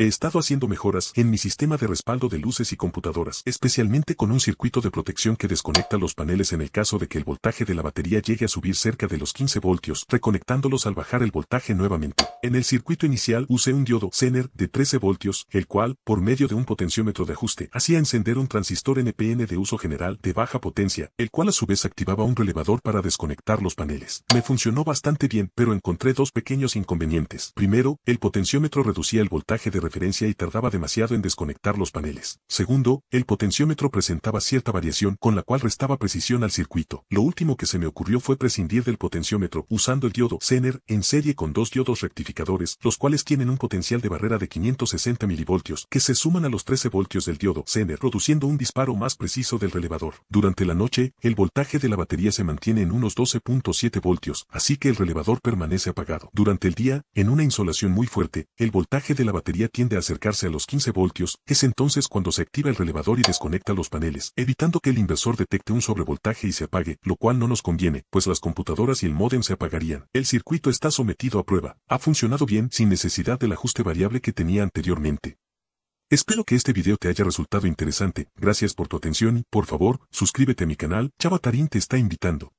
He estado haciendo mejoras en mi sistema de respaldo de luces y computadoras, especialmente con un circuito de protección que desconecta los paneles en el caso de que el voltaje de la batería llegue a subir cerca de los 15 voltios, reconectándolos al bajar el voltaje nuevamente. En el circuito inicial usé un diodo Zener de 13 voltios, el cual, por medio de un potenciómetro de ajuste, hacía encender un transistor NPN de uso general de baja potencia, el cual a su vez activaba un relevador para desconectar los paneles. Me funcionó bastante bien, pero encontré dos pequeños inconvenientes. Primero, el potenciómetro reducía el voltaje de y tardaba demasiado en desconectar los paneles. Segundo, el potenciómetro presentaba cierta variación con la cual restaba precisión al circuito. Lo último que se me ocurrió fue prescindir del potenciómetro usando el diodo Zener en serie con dos diodos rectificadores, los cuales tienen un potencial de barrera de 560 milivoltios, que se suman a los 13 voltios del diodo Zener, produciendo un disparo más preciso del relevador. Durante la noche, el voltaje de la batería se mantiene en unos 12.7 voltios, así que el relevador permanece apagado. Durante el día, en una insolación muy fuerte, el voltaje de la batería tiene de acercarse a los 15 voltios, es entonces cuando se activa el relevador y desconecta los paneles, evitando que el inversor detecte un sobrevoltaje y se apague, lo cual no nos conviene, pues las computadoras y el modem se apagarían. El circuito está sometido a prueba. Ha funcionado bien sin necesidad del ajuste variable que tenía anteriormente. Espero que este video te haya resultado interesante, gracias por tu atención y, por favor, suscríbete a mi canal, Chavatarín te está invitando.